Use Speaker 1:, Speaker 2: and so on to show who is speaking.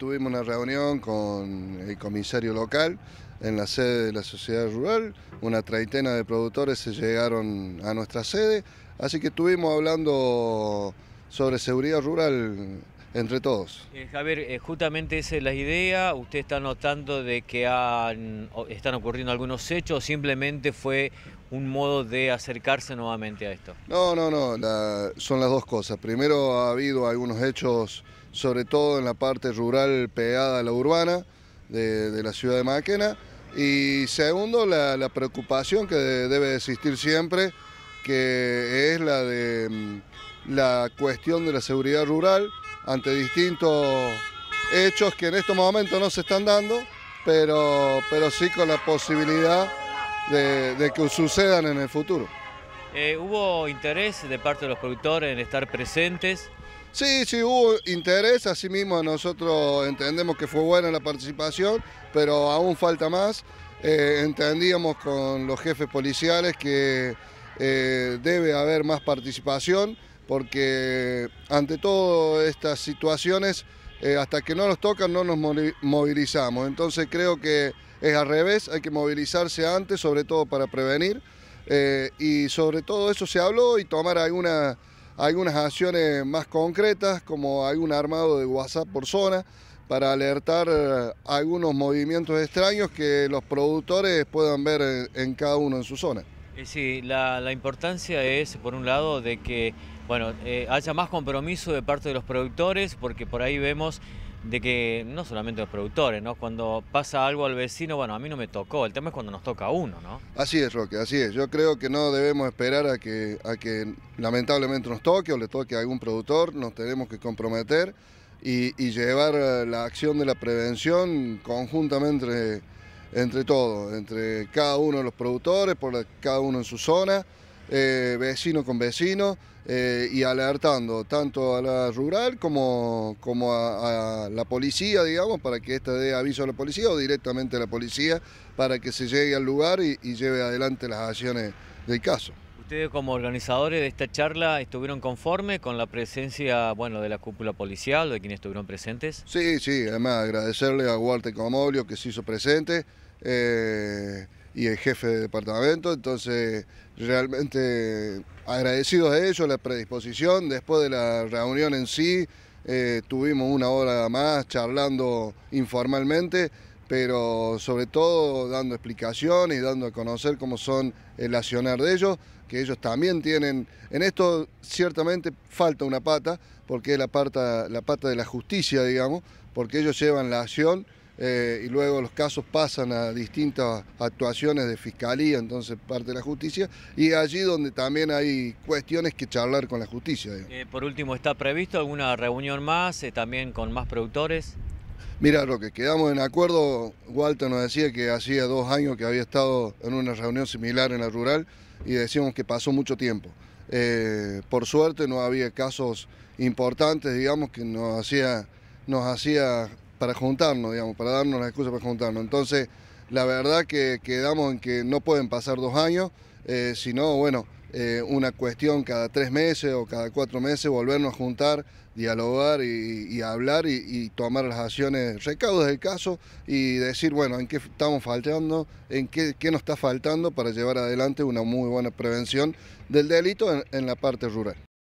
Speaker 1: tuvimos una reunión con el comisario local en la sede de la sociedad rural, una treintena de productores se llegaron a nuestra sede, así que estuvimos hablando sobre seguridad rural entre todos.
Speaker 2: Eh, Javier, eh, justamente esa es la idea, usted está notando de que han, están ocurriendo algunos hechos, simplemente fue un modo de acercarse nuevamente a esto?
Speaker 1: No, no, no, son las dos cosas. Primero ha habido algunos hechos, sobre todo en la parte rural pegada a la urbana de, la ciudad de Maquena, y segundo, la, preocupación que debe existir siempre, que es la de mm, la cuestión de la seguridad rural ante distintos hechos que en estos momentos no se están dando, pero, pero sí con la posibilidad de, que sucedan en el futuro.
Speaker 2: Eh, ¿Hubo interés de parte de los productores en estar presentes?
Speaker 1: Sí, sí, hubo interés, asimismo nosotros entendemos que fue buena la participación, pero aún falta más. Eh, entendíamos con los jefes policiales que eh, debe haber más participación, porque ante todo estas situaciones, hasta que no nos tocan no nos movilizamos. Entonces creo que es al revés, hay que movilizarse antes, sobre todo para prevenir. Eh, y sobre todo eso se habló y tomar algunas acciones más concretas, como hay un armado de WhatsApp por zona, para alertar algunos movimientos extraños que los productores puedan ver en, cada uno en su zona.
Speaker 2: Eh, sí, la, importancia es, por un lado, de que bueno, eh, haya más compromiso de parte de los productores, porque por ahí vemos de que no solamente los productores, ¿no? Cuando pasa algo al vecino, bueno, a mí no me tocó, el tema es cuando nos toca a uno, ¿no?
Speaker 1: Así es, Roque, así es. Yo creo que no debemos esperar a que, a que lamentablemente nos toque o le toque a algún productor, nos tenemos que comprometer y, llevar eh, la acción de la prevención conjuntamente entre, todos, entre cada uno de los productores, por cada uno en su zona. Eh, vecino con vecino eh, y alertando tanto a la rural como, como a, la policía, digamos, para que ésta dé aviso a la policía o directamente a la policía para que se llegue al lugar y, lleve adelante las acciones del caso.
Speaker 2: ¿Ustedes como organizadores de esta charla estuvieron conformes con la presencia bueno, de la cúpula policial, de quienes estuvieron presentes? Sí, sí,
Speaker 1: además agradecerle a Walter Comolio que se hizo presente. Eh, y el jefe de departamento, entonces realmente agradecidos de ellos la predisposición, después de la reunión en sí eh, tuvimos una hora más charlando informalmente, pero sobre todo dando explicaciones y dando a conocer cómo son el accionar de ellos, que ellos también tienen, en esto ciertamente falta una pata, porque es la pata, la pata de la justicia, digamos, porque ellos llevan la acción eh, y luego los casos pasan a distintas actuaciones de fiscalía, entonces parte de la justicia, y allí donde también hay cuestiones que charlar con la justicia.
Speaker 2: Eh, por último, ¿está previsto alguna reunión más, eh, también con más productores?
Speaker 1: Mira, lo que quedamos en acuerdo, Walter nos decía que hacía dos años que había estado en una reunión similar en la rural y decíamos que pasó mucho tiempo. por suerte no había casos importantes, digamos, que nos hacía, nos hacía para juntarnos, digamos, para darnos las excusa para juntarnos. Entonces, la verdad que quedamos en que no pueden pasar dos años, eh, sino, bueno, eh, una cuestión cada tres meses o cada cuatro meses, volvernos a juntar, dialogar y, hablar y, tomar las acciones, recaudos del caso y decir, bueno, en qué estamos faltando, en qué, nos está faltando para llevar adelante una muy buena prevención del delito en la parte rural.